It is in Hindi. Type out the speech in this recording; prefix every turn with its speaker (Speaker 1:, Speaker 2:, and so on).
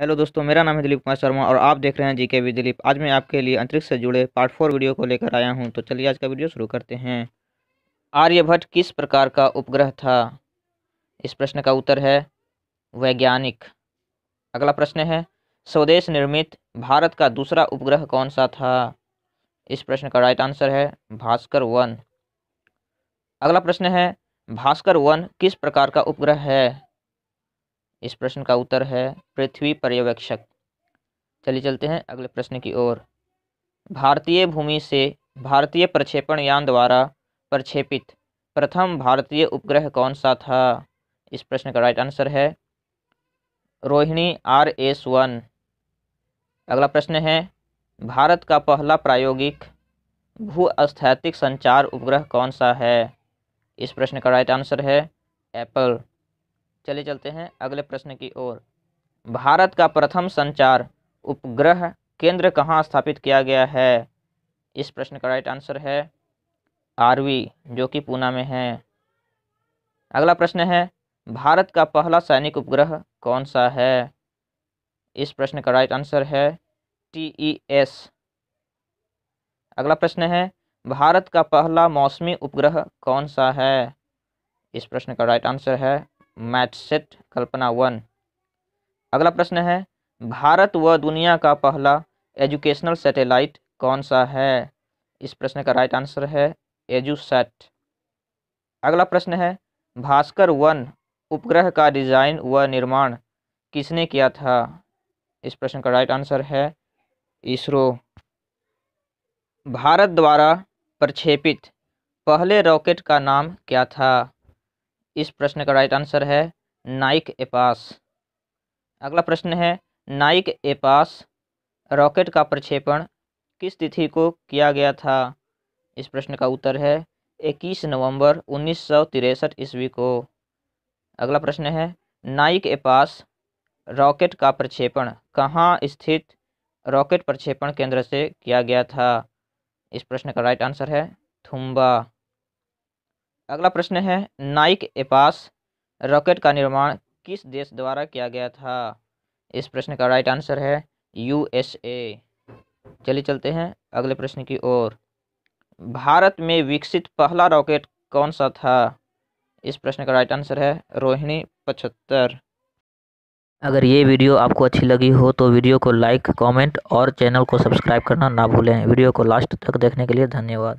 Speaker 1: हेलो दोस्तों मेरा नाम है दिलीप कुमार शर्मा और आप देख रहे हैं जीके वी दिलीप आज मैं आपके लिए अंतरिक्ष से जुड़े पार्ट फोर वीडियो को लेकर आया हूं तो चलिए आज का वीडियो शुरू करते हैं आर्यभट्ट किस प्रकार का उपग्रह था इस प्रश्न का उत्तर है वैज्ञानिक अगला प्रश्न है स्वदेश निर्मित भारत का दूसरा उपग्रह कौन सा था इस प्रश्न का राइट आंसर है भास्कर वन अगला प्रश्न है भास्कर वन किस प्रकार का उपग्रह है इस प्रश्न का उत्तर है पृथ्वी पर्यवेक्षक चलिए चलते हैं अगले प्रश्न की ओर भारतीय भूमि से भारतीय प्रक्षेपण यान द्वारा प्रक्षेपित प्रथम भारतीय उपग्रह कौन सा था इस प्रश्न का राइट आंसर है रोहिणी आर एस वन अगला प्रश्न है भारत का पहला प्रायोगिक भू संचार उपग्रह कौन सा है इस प्रश्न का राइट आंसर है एप्पल चले चलते हैं अगले प्रश्न की ओर भारत का प्रथम संचार उपग्रह केंद्र कहाँ स्थापित किया गया है इस प्रश्न का राइट आंसर है आरवी जो कि पूना में है अगला प्रश्न है भारत का पहला सैनिक उपग्रह कौन सा है इस प्रश्न का राइट आंसर है टी ई एस अगला प्रश्न है भारत का पहला मौसमी उपग्रह कौन सा है इस प्रश्न का राइट आंसर है मैच सेट कल्पना वन अगला प्रश्न है भारत व दुनिया का पहला एजुकेशनल सैटेलाइट कौन सा है इस प्रश्न का राइट आंसर है एजुसेट अगला प्रश्न है भास्कर वन उपग्रह का डिज़ाइन व निर्माण किसने किया था इस प्रश्न का राइट आंसर है इसरो भारत द्वारा प्रक्षेपित पहले रॉकेट का नाम क्या था इस प्रश्न का राइट आंसर है नाइक एपास अगला प्रश्न है नाइक एपास रॉकेट का प्रक्षेपण किस तिथि को किया गया था इस प्रश्न का उत्तर है 21 नवंबर उन्नीस ईस्वी को अगला प्रश्न है नाइक एपास रॉकेट का प्रक्षेपण कहाँ स्थित रॉकेट प्रक्षेपण केंद्र से किया गया था इस प्रश्न का राइट आंसर है थुम्बा अगला प्रश्न है नाइक एपास रॉकेट का निर्माण किस देश द्वारा किया गया था इस प्रश्न का राइट आंसर है यूएसए चलिए चलते हैं अगले प्रश्न की ओर भारत में विकसित पहला रॉकेट कौन सा था इस प्रश्न का राइट आंसर है रोहिणी पचहत्तर अगर ये वीडियो आपको अच्छी लगी हो तो वीडियो को लाइक कमेंट और चैनल को सब्सक्राइब करना ना भूलें वीडियो को लास्ट तक देखने के लिए धन्यवाद